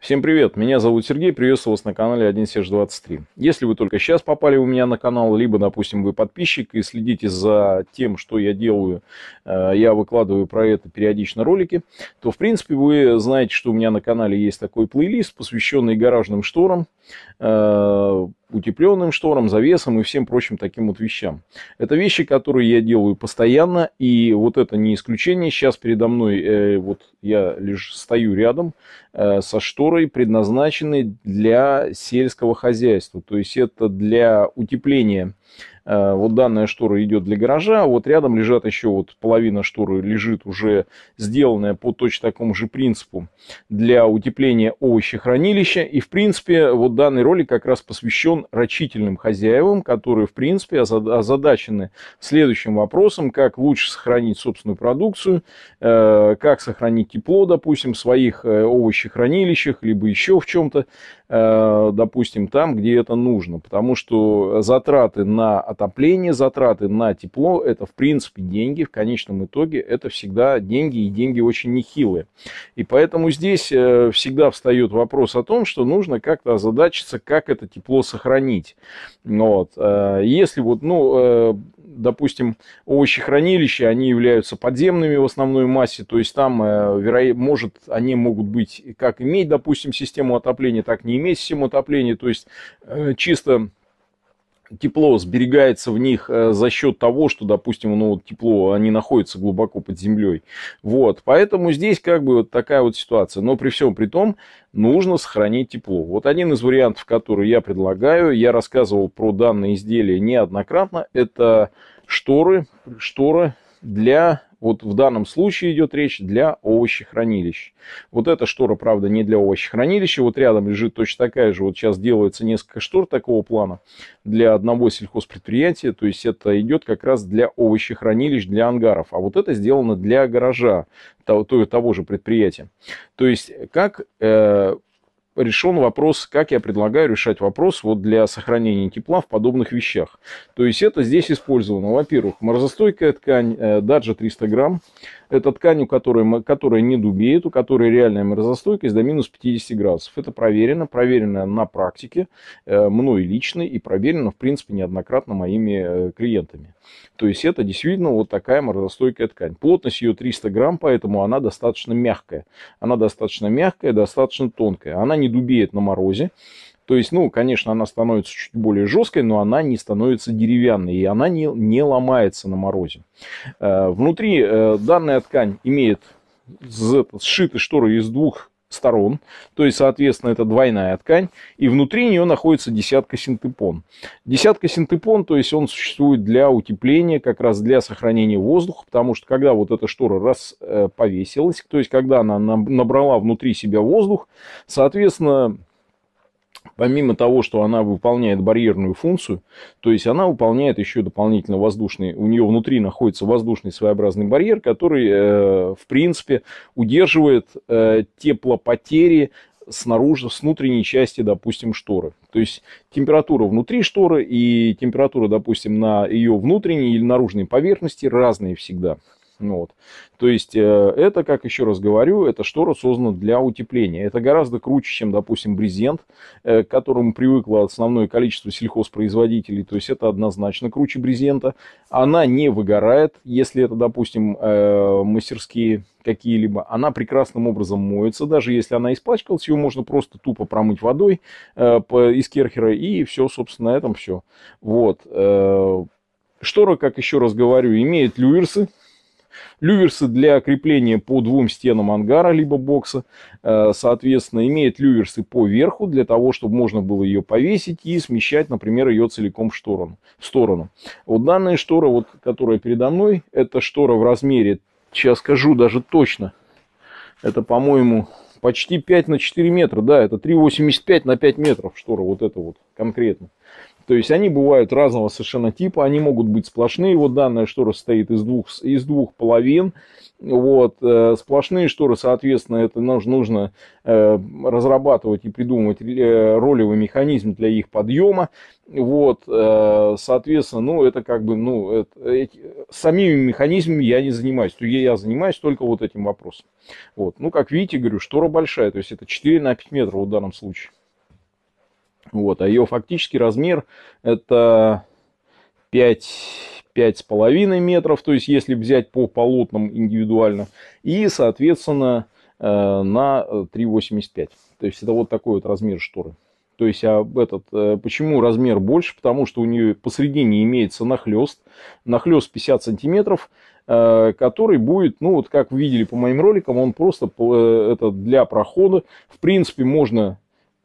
Всем привет, меня зовут Сергей, приветствую вас на канале 1Серж23. Если вы только сейчас попали у меня на канал, либо, допустим, вы подписчик и следите за тем, что я делаю, э, я выкладываю про это периодично ролики, то, в принципе, вы знаете, что у меня на канале есть такой плейлист, посвященный гаражным шторам, э, утепленным шторам, завесам и всем прочим таким вот вещам. Это вещи, которые я делаю постоянно, и вот это не исключение. Сейчас передо мной, э, вот я лишь стою рядом э, со шторой, предназначенной для сельского хозяйства. То есть это для утепления Э, вот данная штора идет для гаража, а вот рядом лежат еще вот половина шторы лежит уже сделанная по точно такому же принципу для утепления овощехранилища. И, в принципе, вот данный ролик как раз посвящен рачительным хозяевам, которые, в принципе, озадачены следующим вопросом, как лучше сохранить собственную продукцию, э, как сохранить тепло, допустим, в своих э, овощехранилищах, либо еще в чем-то, допустим, там, где это нужно. Потому что затраты на отопление, затраты на тепло, это в принципе деньги, в конечном итоге это всегда деньги, и деньги очень нехилые. И поэтому здесь э, всегда встает вопрос о том, что нужно как-то озадачиться, как это тепло сохранить. Вот. Э, если вот, ну, э, допустим, овощехранилища, они являются подземными в основной массе, то есть там, может, они могут быть, как иметь, допустим, систему отопления, так не иметь систему отопления, то есть чисто тепло сберегается в них э, за счет того, что, допустим, ну, вот тепло, они находятся глубоко под землей. Вот, поэтому здесь как бы вот такая вот ситуация. Но при всем при том, нужно сохранить тепло. Вот один из вариантов, который я предлагаю, я рассказывал про данное изделие неоднократно, это шторы, шторы для вот в данном случае идет речь для овощехранилищ. Вот эта штора, правда, не для овощехранилища. Вот рядом лежит точно такая же. Вот сейчас делается несколько штор такого плана для одного сельхозпредприятия. То есть это идет как раз для овощехранилищ, для ангаров. А вот это сделано для гаража того, того же предприятия. То есть как э, решен вопрос, как я предлагаю решать вопрос вот для сохранения тепла в подобных вещах. То есть это здесь использовано. Во-первых, морозостойкая ткань э, Даджа 300 грамм. Это ткань, у которой, которая не дубеет, у которой реальная морозостойкость до минус 50 градусов. Это проверено, проверено на практике, э, мной лично и проверено, в принципе, неоднократно моими э, клиентами. То есть это действительно вот такая морозостойкая ткань. Плотность ее 300 грамм, поэтому она достаточно мягкая. Она достаточно мягкая, достаточно тонкая. Она не дубеет на морозе. То есть, ну, конечно, она становится чуть более жесткой, но она не становится деревянной, и она не, не ломается на морозе. Э, внутри э, данная ткань имеет сшиты шторы из двух сторон, то есть, соответственно, это двойная ткань, и внутри нее находится десятка синтепон. Десятка синтепон, то есть, он существует для утепления, как раз для сохранения воздуха, потому что когда вот эта штора раз э, повесилась, то есть, когда она набрала внутри себя воздух, соответственно, помимо того, что она выполняет барьерную функцию, то есть она выполняет еще дополнительно воздушный, у нее внутри находится воздушный своеобразный барьер, который, э, в принципе, удерживает э, теплопотери снаружи, с внутренней части, допустим, шторы. То есть температура внутри шторы и температура, допустим, на ее внутренней или наружной поверхности разные всегда. Ну, вот. То есть э, это, как еще раз говорю, это штора создана для утепления. Это гораздо круче, чем, допустим, брезент, э, к которому привыкло основное количество сельхозпроизводителей. То есть это однозначно круче брезента. Она не выгорает, если это, допустим, э, мастерские какие-либо. Она прекрасным образом моется, даже если она испачкалась, ее можно просто тупо промыть водой из керхера, и все, собственно, на этом все. Вот. штора, как еще раз говорю, имеет люверсы. Люверсы для крепления по двум стенам ангара, либо бокса, э, соответственно, имеет люверсы по верху, для того, чтобы можно было ее повесить и смещать, например, ее целиком в сторону. В сторону. Вот данная штора, вот, которая передо мной, это штора в размере, сейчас скажу даже точно, это, по-моему, почти 5 на 4 метра, да, это 3,85 на 5 метров штора, вот это вот конкретно. То есть они бывают разного совершенно типа, они могут быть сплошные. Вот данная штора состоит из двух, из двух половин. Вот, э, сплошные шторы, соответственно, это нужно э, разрабатывать и придумывать э, ролевый механизм для их подъема. Вот, соответственно, ну, это как бы, ну, это, эти, самими механизмами я не занимаюсь. Я занимаюсь только вот этим вопросом. Вот, ну, как видите, говорю, штора большая, то есть это 4 на 5 метров в данном случае. Вот, а ее фактический размер это 5, 5,5 метров, то есть если взять по полотнам индивидуально, и, соответственно, э, на 3,85. Э, то есть это вот такой вот размер шторы. То есть а этот, э, почему размер больше? Потому что у нее посредине имеется нахлест. Нахлест 50 сантиметров, который будет, ну вот как вы видели по моим роликам, он просто это для прохода. В принципе, можно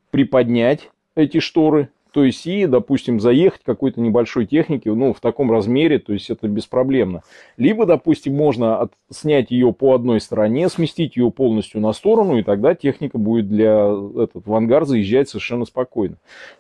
приподнять эти шторы, то есть и, допустим, заехать какой-то небольшой техники, ну, в таком размере, то есть это беспроблемно. Либо, допустим, можно от, снять ее по одной стороне, сместить ее полностью на сторону, и тогда техника будет для этот, в ангар заезжать совершенно спокойно.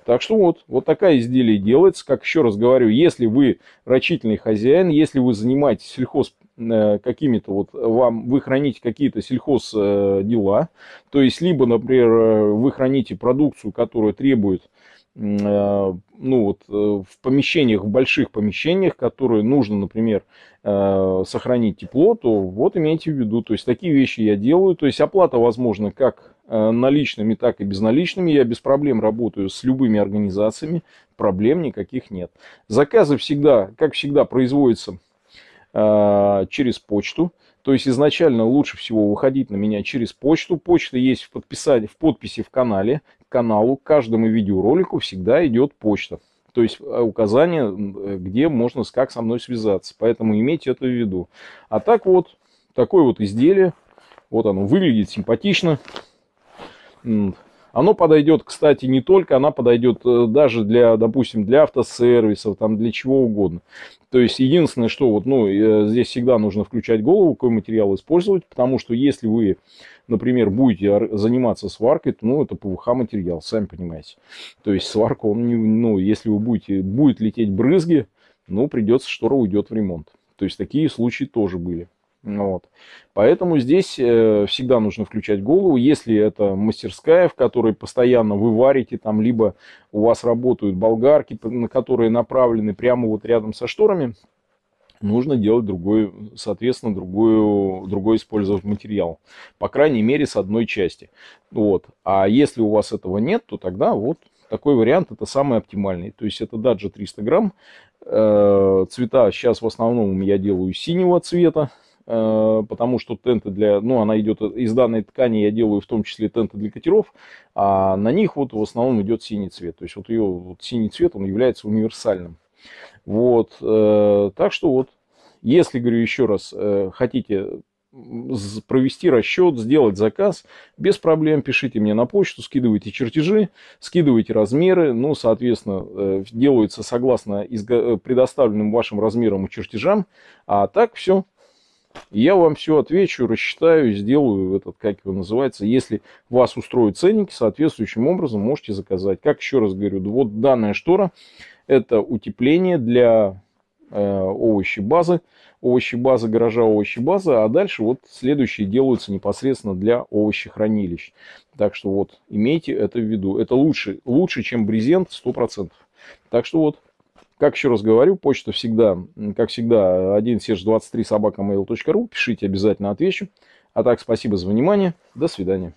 Так что вот, вот такая изделие делается. Как еще раз говорю, если вы рачительный хозяин, если вы занимаетесь сельхоз Э, какими-то вот вам, вы храните какие-то сельхоз э, дела, то есть либо, например, э, вы храните продукцию, которая требует ну вот в помещениях, в больших помещениях, которые нужно, например, сохранить тепло, то вот имейте в виду, то есть такие вещи я делаю, то есть оплата возможна как наличными, так и безналичными, я без проблем работаю с любыми организациями, проблем никаких нет. Заказы всегда, как всегда, производятся а, через почту. То есть изначально лучше всего выходить на меня через почту. Почта есть в, подписании, в подписи в канале. К каналу, к каждому видеоролику всегда идет почта. То есть э, указание, э, где можно как со мной связаться. Поэтому имейте это в виду. А так вот, такое вот изделие. Вот оно выглядит симпатично. Оно подойдет, кстати, не только, она подойдет э, даже для, допустим, для автосервисов, там, для чего угодно. То есть, единственное, что вот, ну, э, здесь всегда нужно включать голову, какой материал использовать, потому что если вы, например, будете заниматься сваркой, то, ну, это ПВХ материал, сами понимаете. То есть, сварка, он, не, ну, если вы будете, будет лететь брызги, ну, придется, штора уйдет в ремонт. То есть, такие случаи тоже были. Ну вот. Поэтому здесь э, всегда нужно включать голову. Если это мастерская, в которой постоянно вы варите, там, либо у вас работают болгарки, на которые направлены прямо вот рядом со шторами, нужно делать другой, соответственно, другую, другой использовать материал. По крайней мере, с одной части. Вот. А если у вас этого нет, то тогда вот такой вариант это самый оптимальный. То есть это даджа 300 грамм. Э, цвета сейчас в основном я делаю синего цвета, Э, потому что тенты для, ну, она идет из данной ткани, я делаю в том числе тенты для катеров, а на них вот в основном идет синий цвет. То есть вот ее вот синий цвет, он является универсальным. Вот, э, так что вот, если, говорю еще раз, э, хотите провести расчет, сделать заказ, без проблем пишите мне на почту, скидывайте чертежи, скидывайте размеры, ну, соответственно, делаются согласно предоставленным вашим размерам и чертежам, а так все, я вам все отвечу, рассчитаю, сделаю этот, как его называется. Если вас устроят ценники, соответствующим образом можете заказать. Как еще раз говорю, вот данная штора, это утепление для э, овощей базы, гаража овощей овощебаза, а дальше вот следующие делаются непосредственно для овощехранилищ. Так что вот имейте это в виду. Это лучше, лучше чем брезент 100%. Так что вот как еще раз говорю, почта всегда, как всегда, 1 сеж 23 собака mail.ru. Пишите, обязательно отвечу. А так, спасибо за внимание. До свидания.